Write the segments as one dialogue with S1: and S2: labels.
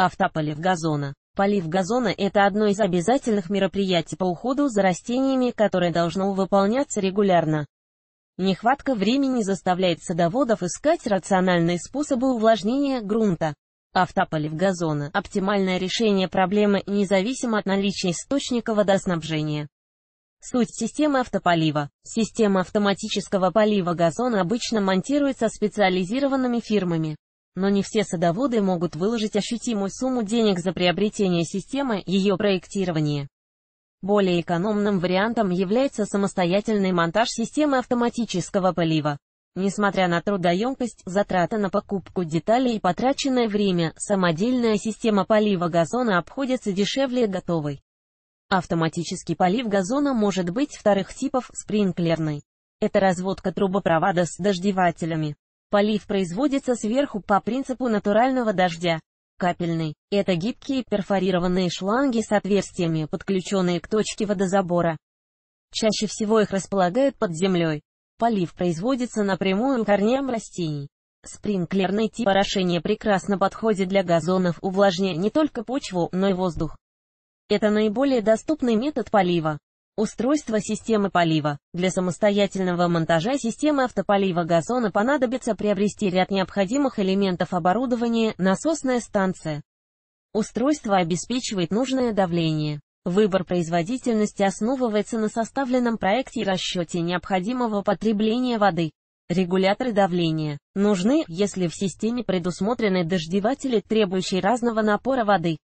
S1: Автополив газона. Полив газона – это одно из обязательных мероприятий по уходу за растениями, которое должно выполняться регулярно. Нехватка времени заставляет садоводов искать рациональные способы увлажнения грунта. Автополив газона – оптимальное решение проблемы независимо от наличия источника водоснабжения. Суть системы автополива. Система автоматического полива газона обычно монтируется специализированными фирмами но не все садоводы могут выложить ощутимую сумму денег за приобретение системы, ее проектирование. Более экономным вариантом является самостоятельный монтаж системы автоматического полива. Несмотря на трудоемкость, затраты на покупку деталей и потраченное время, самодельная система полива газона обходится дешевле готовой. Автоматический полив газона может быть вторых типов спринклерной. Это разводка трубопровода с дождевателями. Полив производится сверху по принципу натурального дождя. Капельный – это гибкие перфорированные шланги с отверстиями, подключенные к точке водозабора. Чаще всего их располагают под землей. Полив производится напрямую корням растений. Спринклерный тип орошения прекрасно подходит для газонов, увлажняя не только почву, но и воздух. Это наиболее доступный метод полива. Устройство системы полива. Для самостоятельного монтажа системы автополива газона понадобится приобрести ряд необходимых элементов оборудования, насосная станция. Устройство обеспечивает нужное давление. Выбор производительности основывается на составленном проекте и расчете необходимого потребления воды. Регуляторы давления нужны, если в системе предусмотрены дождеватели, требующие разного напора воды.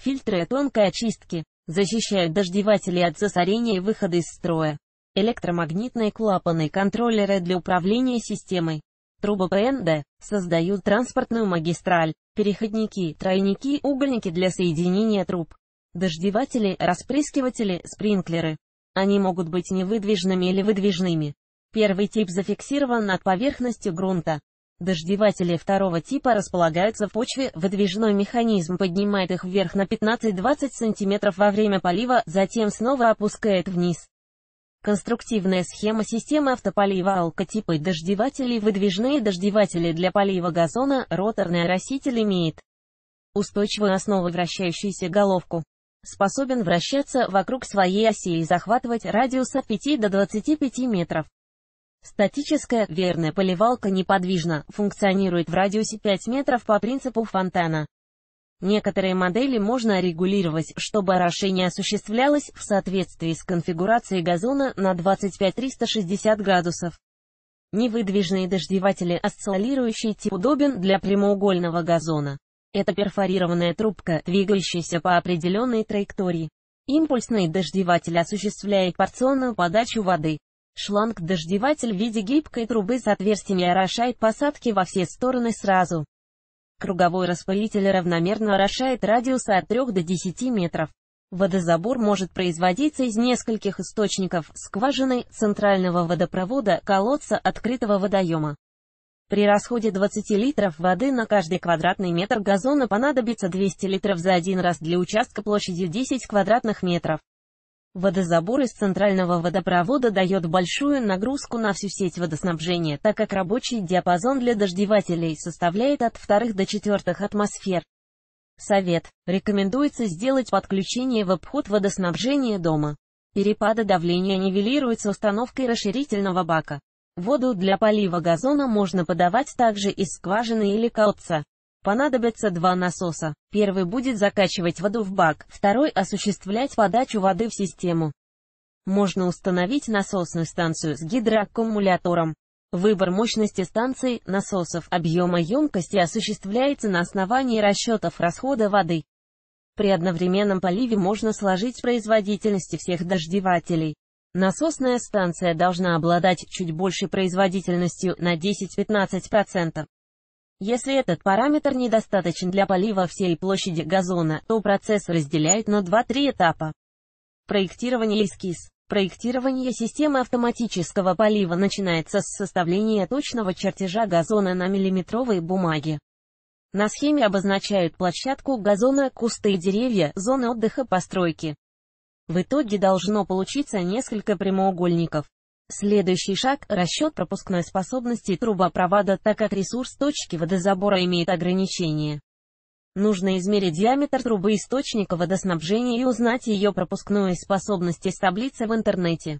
S1: Фильтры тонкой очистки защищают дождеватели от засорения и выхода из строя. Электромагнитные клапаны контроллеры для управления системой. Трубы ПНД создают транспортную магистраль, переходники, тройники, угольники для соединения труб. Дождеватели, распрыскиватели, спринклеры. Они могут быть невыдвижными или выдвижными. Первый тип зафиксирован над поверхностью грунта, Дождеватели второго типа располагаются в почве, выдвижной механизм поднимает их вверх на 15-20 см во время полива, затем снова опускает вниз. Конструктивная схема системы автополива алкотипы дождевателей выдвижные дождеватели для полива газона, роторный ороситель имеет устойчивую основу вращающуюся головку. Способен вращаться вокруг своей оси и захватывать радиус от 5 до 25 метров. Статическая верная поливалка неподвижно функционирует в радиусе 5 метров по принципу фонтана. Некоторые модели можно регулировать, чтобы орошение осуществлялось в соответствии с конфигурацией газона на 25-360 градусов. Невыдвижные дождеватели осциллирующий тип удобен для прямоугольного газона. Это перфорированная трубка, двигающаяся по определенной траектории. Импульсный дождеватель осуществляет порционную подачу воды. Шланг-дождеватель в виде гибкой трубы с отверстиями орошает посадки во все стороны сразу. Круговой распылитель равномерно орошает радиуса от 3 до 10 метров. Водозабор может производиться из нескольких источников – скважины, центрального водопровода, колодца, открытого водоема. При расходе 20 литров воды на каждый квадратный метр газона понадобится 200 литров за один раз для участка площадью 10 квадратных метров. Водозабор из центрального водопровода дает большую нагрузку на всю сеть водоснабжения, так как рабочий диапазон для дождевателей составляет от вторых до четвертых атмосфер. Совет. Рекомендуется сделать подключение в обход водоснабжения дома. Перепады давления нивелируются установкой расширительного бака. Воду для полива газона можно подавать также из скважины или колодца. Понадобятся два насоса. Первый будет закачивать воду в бак, второй осуществлять подачу воды в систему. Можно установить насосную станцию с гидроаккумулятором. Выбор мощности станции, насосов, объема емкости осуществляется на основании расчетов расхода воды. При одновременном поливе можно сложить производительности всех дождевателей. Насосная станция должна обладать чуть большей производительностью на 10-15%. Если этот параметр недостаточен для полива всей площади газона, то процесс разделяют на 2-3 этапа. Проектирование и эскиз. Проектирование системы автоматического полива начинается с составления точного чертежа газона на миллиметровой бумаге. На схеме обозначают площадку газона, кусты и деревья, зоны отдыха постройки. В итоге должно получиться несколько прямоугольников. Следующий шаг – расчет пропускной способности трубопровода, так как ресурс точки водозабора имеет ограничения. Нужно измерить диаметр трубы источника водоснабжения и узнать ее пропускную способность из таблицы в интернете.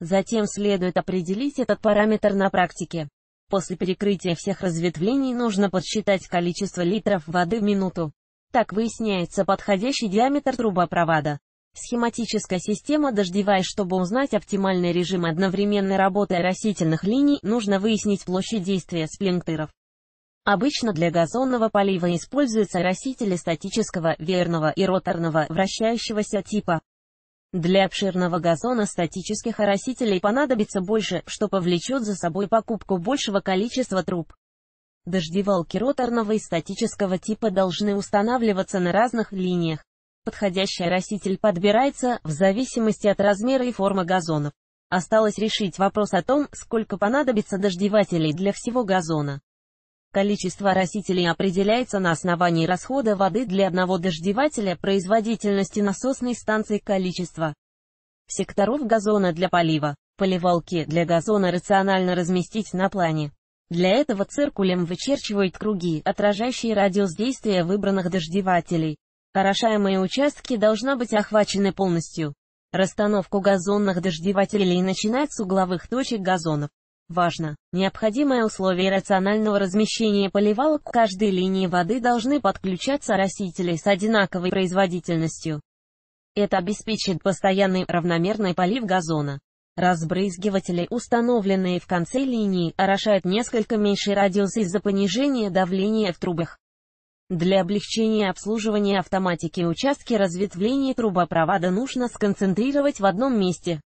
S1: Затем следует определить этот параметр на практике. После перекрытия всех разветвлений нужно подсчитать количество литров воды в минуту. Так выясняется подходящий диаметр трубопровода. Схематическая система дождевая Чтобы узнать оптимальный режим одновременной работы растительных линий, нужно выяснить площадь действия сплинктеров. Обычно для газонного полива используются растители статического, верного и роторного, вращающегося типа. Для обширного газона статических растителей понадобится больше, что повлечет за собой покупку большего количества труб. Дождевалки роторного и статического типа должны устанавливаться на разных линиях подходящий раститель подбирается, в зависимости от размера и формы газонов. Осталось решить вопрос о том, сколько понадобится дождевателей для всего газона. Количество растителей определяется на основании расхода воды для одного дождевателя, производительности насосной станции количества секторов газона для полива. Поливалки для газона рационально разместить на плане. Для этого циркулем вычерчивают круги, отражающие радиус действия выбранных дождевателей. Орошаемые участки должна быть охвачены полностью. Расстановку газонных дождевателей начинать с угловых точек газонов. Важно! Необходимое условие рационального размещения поливалок к каждой линии воды должны подключаться растители с одинаковой производительностью. Это обеспечит постоянный равномерный полив газона. Разбрызгиватели, установленные в конце линии, орошают несколько меньший радиус из-за понижения давления в трубах. Для облегчения обслуживания автоматики участки разветвления трубопровода нужно сконцентрировать в одном месте.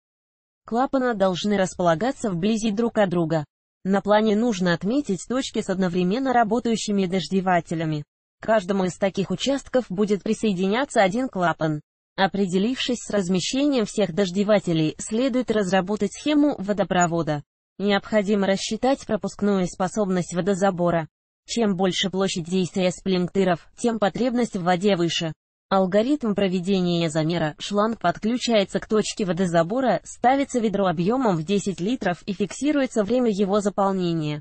S1: Клапана должны располагаться вблизи друг от друга. На плане нужно отметить точки с одновременно работающими дождевателями. К каждому из таких участков будет присоединяться один клапан. Определившись с размещением всех дождевателей, следует разработать схему водопровода. Необходимо рассчитать пропускную способность водозабора. Чем больше площадь действия сплинктыров, тем потребность в воде выше. Алгоритм проведения замера, шланг подключается к точке водозабора, ставится ведро объемом в 10 литров и фиксируется время его заполнения.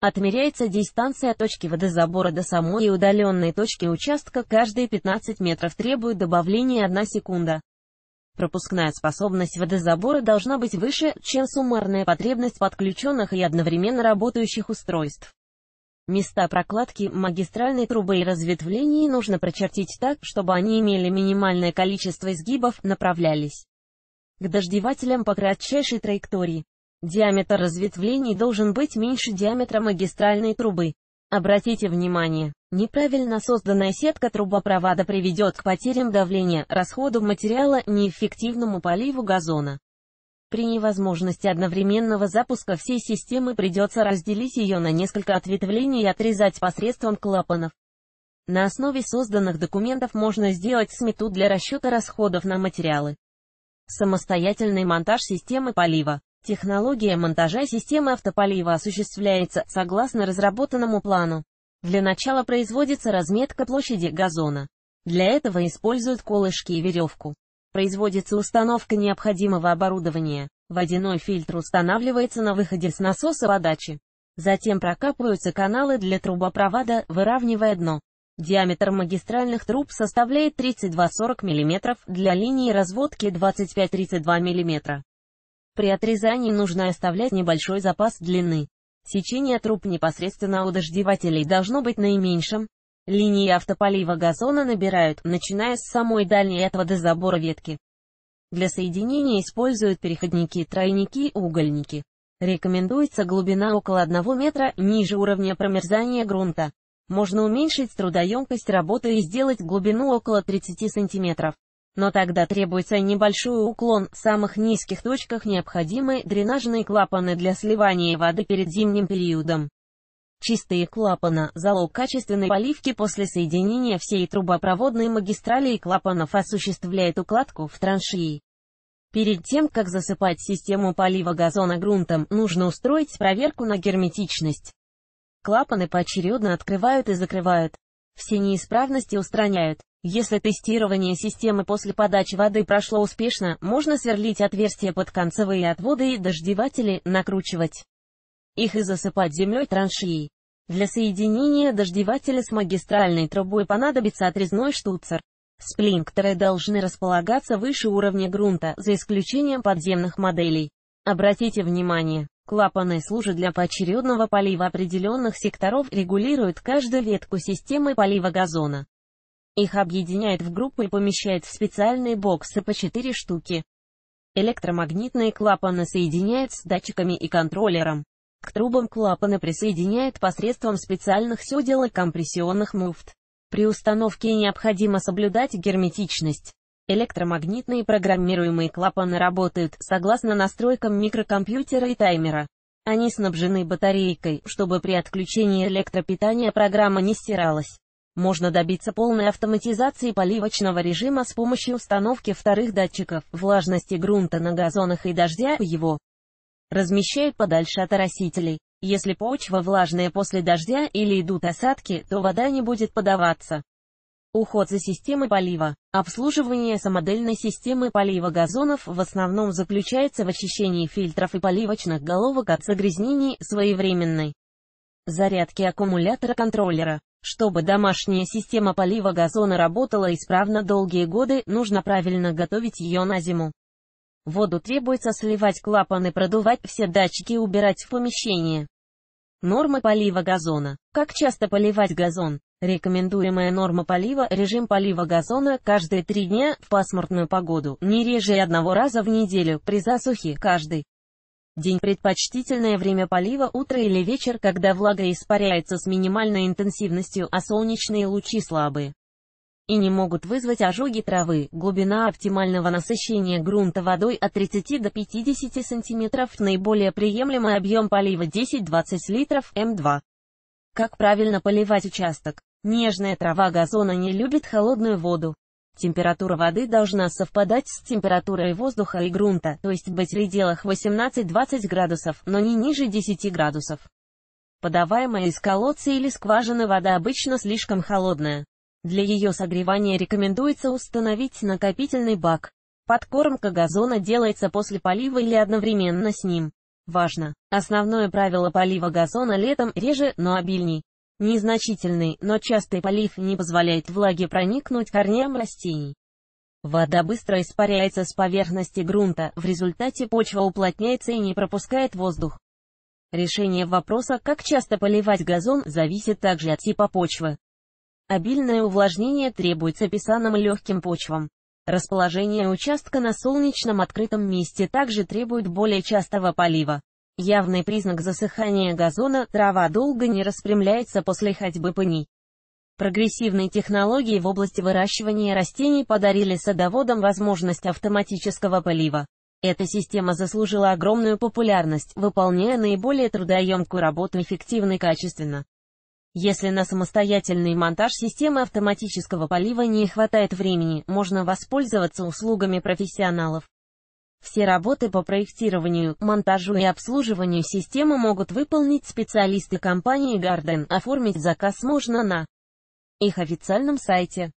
S1: Отмеряется дистанция точки водозабора до самой и удаленной точки участка каждые 15 метров требует добавления 1 секунда. Пропускная способность водозабора должна быть выше, чем суммарная потребность подключенных и одновременно работающих устройств. Места прокладки магистральной трубы и разветвлений нужно прочертить так, чтобы они имели минимальное количество изгибов, направлялись к дождевателям по кратчайшей траектории. Диаметр разветвлений должен быть меньше диаметра магистральной трубы. Обратите внимание, неправильно созданная сетка трубопровода приведет к потерям давления, расходу материала, неэффективному поливу газона. При невозможности одновременного запуска всей системы придется разделить ее на несколько ответвлений и отрезать посредством клапанов. На основе созданных документов можно сделать смету для расчета расходов на материалы. Самостоятельный монтаж системы полива. Технология монтажа системы автополива осуществляется согласно разработанному плану. Для начала производится разметка площади газона. Для этого используют колышки и веревку. Производится установка необходимого оборудования. Водяной фильтр устанавливается на выходе с насоса подачи. Затем прокапываются каналы для трубопровода, выравнивая дно. Диаметр магистральных труб составляет 32-40 мм, для линии разводки 25-32 мм. При отрезании нужно оставлять небольшой запас длины. Сечение труб непосредственно у дождевателей должно быть наименьшим, Линии автополива газона набирают, начиная с самой дальней этого до забора ветки. Для соединения используют переходники, тройники, угольники. Рекомендуется глубина около 1 метра, ниже уровня промерзания грунта. Можно уменьшить трудоемкость работы и сделать глубину около 30 сантиметров. Но тогда требуется небольшой уклон, в самых низких точках необходимы дренажные клапаны для сливания воды перед зимним периодом. Чистые клапана – залог качественной поливки после соединения всей трубопроводной магистрали и клапанов осуществляет укладку в траншеи. Перед тем, как засыпать систему полива газона грунтом, нужно устроить проверку на герметичность. Клапаны поочередно открывают и закрывают. Все неисправности устраняют. Если тестирование системы после подачи воды прошло успешно, можно сверлить отверстия под концевые отводы и дождеватели, накручивать. Их и засыпать землей траншеи. Для соединения дождевателя с магистральной трубой понадобится отрезной штуцер. Сплинктеры должны располагаться выше уровня грунта, за исключением подземных моделей. Обратите внимание, клапаны служат для поочередного полива определенных секторов, регулируют каждую ветку системы полива газона. Их объединяет в группу и помещает в специальные боксы по 4 штуки. Электромагнитные клапаны соединяют с датчиками и контроллером. К трубам клапана присоединяет посредством специальных сёдел и компрессионных муфт. При установке необходимо соблюдать герметичность. Электромагнитные программируемые клапаны работают согласно настройкам микрокомпьютера и таймера. Они снабжены батарейкой, чтобы при отключении электропитания программа не стиралась. Можно добиться полной автоматизации поливочного режима с помощью установки вторых датчиков влажности грунта на газонах и дождя его Размещают подальше от оросителей. Если почва влажная после дождя или идут осадки, то вода не будет подаваться. Уход за системой полива. Обслуживание самодельной системы полива газонов в основном заключается в очищении фильтров и поливочных головок от загрязнений своевременной зарядки аккумулятора контроллера. Чтобы домашняя система полива газона работала исправно долгие годы, нужно правильно готовить ее на зиму. Воду требуется сливать клапаны, продувать все датчики, убирать в помещение. Норма полива газона. Как часто поливать газон? Рекомендуемая норма полива – режим полива газона каждые три дня в пасмурную погоду, не реже одного раза в неделю, при засухе – каждый. День предпочтительное время полива – утро или вечер, когда влага испаряется с минимальной интенсивностью, а солнечные лучи слабые и не могут вызвать ожоги травы. Глубина оптимального насыщения грунта водой от 30 до 50 см, наиболее приемлемый объем полива 10-20 литров М2. Как правильно поливать участок? Нежная трава газона не любит холодную воду. Температура воды должна совпадать с температурой воздуха и грунта, то есть быть в пределах 18-20 градусов, но не ниже 10 градусов. Подаваемая из колодца или скважины вода обычно слишком холодная. Для ее согревания рекомендуется установить накопительный бак. Подкормка газона делается после полива или одновременно с ним. Важно! Основное правило полива газона летом реже, но обильней. Незначительный, но частый полив не позволяет влаге проникнуть корням растений. Вода быстро испаряется с поверхности грунта, в результате почва уплотняется и не пропускает воздух. Решение вопроса, как часто поливать газон, зависит также от типа почвы. Обильное увлажнение требуется писаным легким почвам. Расположение участка на солнечном открытом месте также требует более частого полива. Явный признак засыхания газона – трава долго не распрямляется после ходьбы по ней. Прогрессивные технологии в области выращивания растений подарили садоводам возможность автоматического полива. Эта система заслужила огромную популярность, выполняя наиболее трудоемкую работу эффективно и качественно. Если на самостоятельный монтаж системы автоматического полива не хватает времени, можно воспользоваться услугами профессионалов. Все работы по проектированию, монтажу и обслуживанию системы могут выполнить специалисты компании Garden. Оформить заказ можно на их официальном сайте.